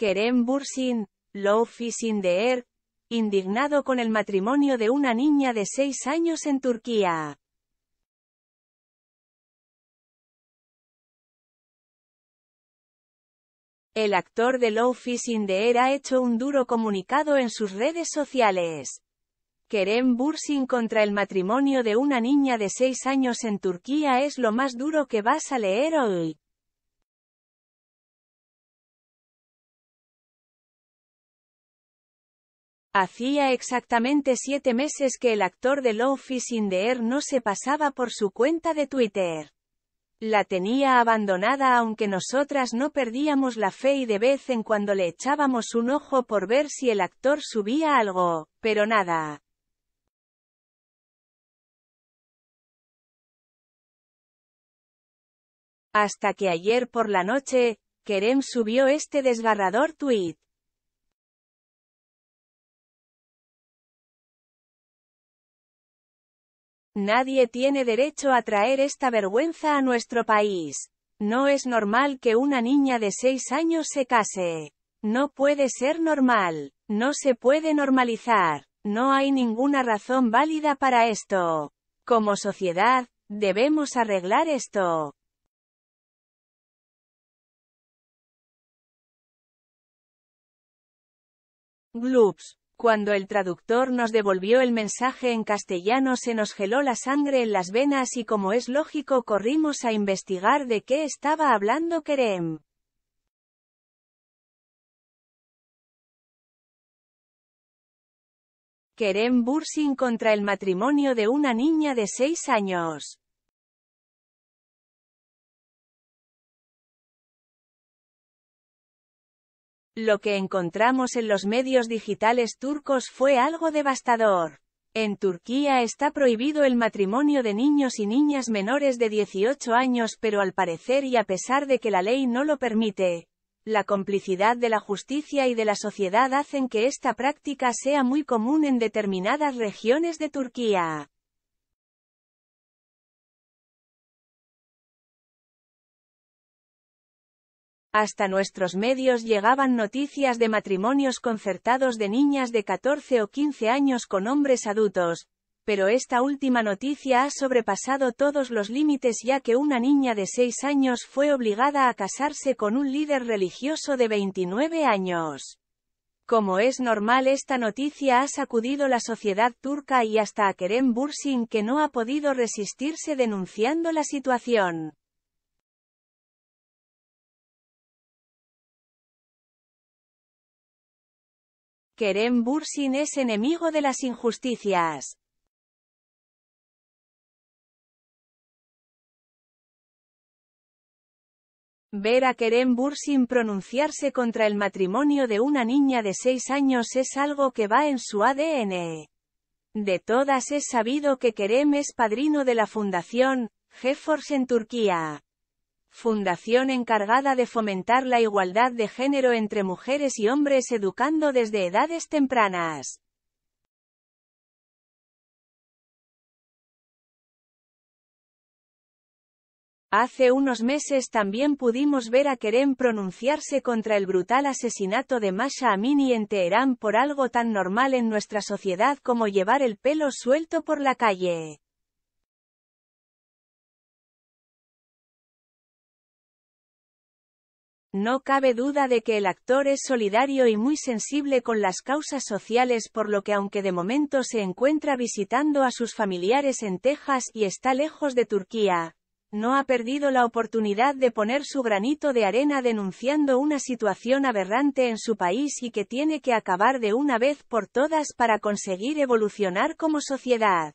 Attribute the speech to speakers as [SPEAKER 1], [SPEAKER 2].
[SPEAKER 1] Kerem Bursin, low Fish er, indignado con el matrimonio de una niña de 6 años en Turquía. El actor de low er Fish ha hecho un duro comunicado en sus redes sociales. Kerem Bursin contra el matrimonio de una niña de 6 años en Turquía es lo más duro que vas a leer hoy. Hacía exactamente siete meses que el actor de Love is in the Air no se pasaba por su cuenta de Twitter. La tenía abandonada aunque nosotras no perdíamos la fe y de vez en cuando le echábamos un ojo por ver si el actor subía algo, pero nada.
[SPEAKER 2] Hasta que ayer por la noche, Kerem subió este desgarrador tweet.
[SPEAKER 1] Nadie tiene derecho a traer esta vergüenza a nuestro país. No es normal que una niña de seis años se case. No puede ser normal. No se puede normalizar. No hay ninguna razón válida para esto. Como sociedad, debemos arreglar esto. Gloops. Cuando el traductor nos devolvió el mensaje en castellano se nos geló la sangre en las venas y como es lógico corrimos a investigar de qué estaba hablando Kerem.
[SPEAKER 2] Kerem Bursin contra el matrimonio de una niña de 6 años.
[SPEAKER 1] Lo que encontramos en los medios digitales turcos fue algo devastador. En Turquía está prohibido el matrimonio de niños y niñas menores de 18 años pero al parecer y a pesar de que la ley no lo permite, la complicidad de la justicia y de la sociedad hacen que esta práctica sea muy común en determinadas regiones de Turquía. Hasta nuestros medios llegaban noticias de matrimonios concertados de niñas de 14 o 15 años con hombres adultos, pero esta última noticia ha sobrepasado todos los límites ya que una niña de 6 años fue obligada a casarse con un líder religioso de 29 años. Como es normal esta noticia ha sacudido la sociedad turca y hasta a Kerem Bursin que no ha podido resistirse denunciando la situación.
[SPEAKER 2] Kerem Bursin es enemigo de las injusticias.
[SPEAKER 1] Ver a Kerem Bursin pronunciarse contra el matrimonio de una niña de 6 años es algo que va en su ADN. De todas es sabido que Kerem es padrino de la fundación, GeForce en Turquía fundación encargada de fomentar la igualdad de género entre mujeres y hombres educando desde edades tempranas. Hace unos meses también pudimos ver a Kerem pronunciarse contra el brutal asesinato de Masha Amini en Teherán por algo tan normal en nuestra sociedad como llevar el pelo suelto por la calle. No cabe duda de que el actor es solidario y muy sensible con las causas sociales por lo que aunque de momento se encuentra visitando a sus familiares en Texas y está lejos de Turquía, no ha perdido la oportunidad de poner su granito de arena denunciando una situación aberrante en su país y que tiene que acabar de una vez por todas para conseguir evolucionar como sociedad.